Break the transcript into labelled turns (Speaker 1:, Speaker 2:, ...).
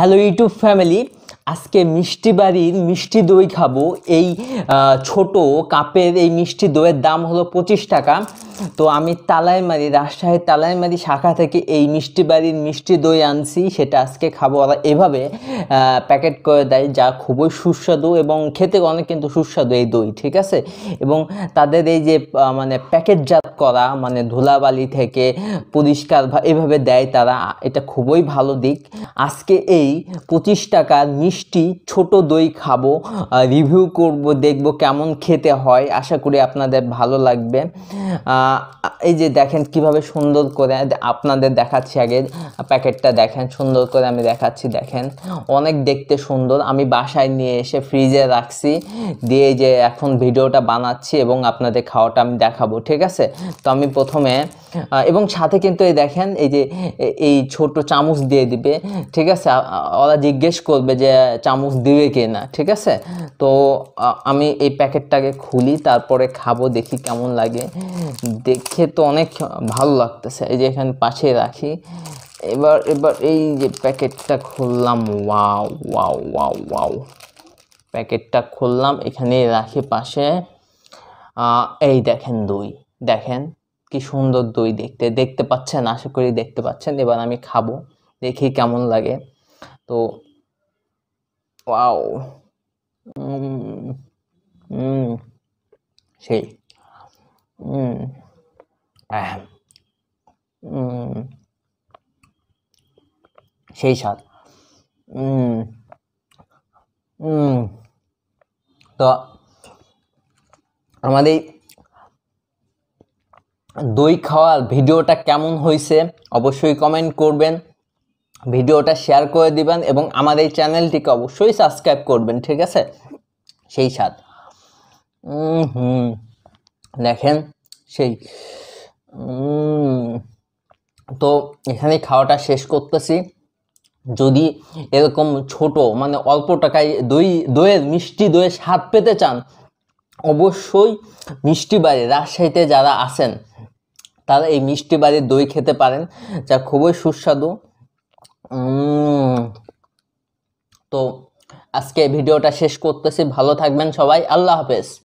Speaker 1: hello YouTube family আজকে মিষ্টি বাড়ির মিষ্টি দই খাবো এই ছোট কাপের এই মিষ্টি দইয়ের দাম হলো পঁচিশ টাকা তো আমি তালাইমারি রাজশাহীর তালাইমারি শাখা থেকে এই মিষ্টি বাড়ির মিষ্টি দই আনছি সেটা আজকে খাবো ওরা এভাবে প্যাকেট করে দেয় যা খুবই সুস্বাদু এবং খেতে অনেক কিন্তু সুস্বাদু এই দই ঠিক আছে এবং তাদের এই যে মানে প্যাকেটজাত করা মানে ধুলাবালি থেকে পরিষ্কার এভাবে দেয় তারা এটা খুবই ভালো দিক আজকে এই পঁচিশ টাকার মিষ্টি ছোট দই খাবো রিভিউ করব দেখব কেমন খেতে হয় আশা করি আপনাদের ভালো লাগবে এই যে দেখেন কিভাবে সুন্দর করে আপনাদের দেখাচ্ছি আগে প্যাকেটটা দেখেন সুন্দর করে আমি দেখাচ্ছি দেখেন অনেক দেখতে সুন্দর আমি বাসায় নিয়ে এসে ফ্রিজে রাখছি দিয়ে যে এখন ভিডিওটা বানাচ্ছি এবং আপনাদের খাওয়াটা আমি দেখাবো ঠিক আছে তো আমি প্রথমে এবং সাথে কিন্তু এই দেখেন এই যে এই ছোট চামচ দিয়ে দিবে ঠিক আছে ওরা জিজ্ঞেস করবে যে চামচ দিবে কি না ঠিক আছে তো আমি এই প্যাকেটটাকে খুলি তারপরে খাবো দেখি কেমন লাগে দেখে তো অনেক ভালো লাগতেছে এই যে এখানে পাশে রাখি এবার এবার এই যে প্যাকেটটা খুললাম ওয়াও ওয়াও ওয়াও ওয়াও প্যাকেটটা খুললাম এখানে রাখি পাশে এই দেখেন দই দেখেন কি সুন্দর দই দেখতে দেখতে পাচ্ছেন আশা করি দেখতে পাচ্ছেন এবার আমি খাবো দেখি কেমন লাগে তো ওয়াও সেই হুম সেই স্বাদ তো আমাদের দই খাওয়ার ভিডিওটা কেমন হয়েছে অবশ্যই কমেন্ট করবেন ভিডিওটা শেয়ার করে দিবেন এবং আমাদের এই চ্যানেলটিকে অবশ্যই সাবস্ক্রাইব করবেন ঠিক আছে সেই স্বাদ হুম দেখেন সেই তো এখানে খাওয়াটা শেষ করতেছি যদি এরকম ছোট মানে অল্প টাকায় দই দইয়ের মিষ্টি দইয়ের স্বাদ পেতে চান অবশ্যই মিষ্টি বাড়ি রাজশাহীতে যারা আছেন তারা এই মিষ্টি বাড়ির দই খেতে পারেন যা খুবই সুস্বাদু তো আজকে ভিডিওটা শেষ করতেছি ভালো থাকবেন সবাই আল্লাহ হাফেজ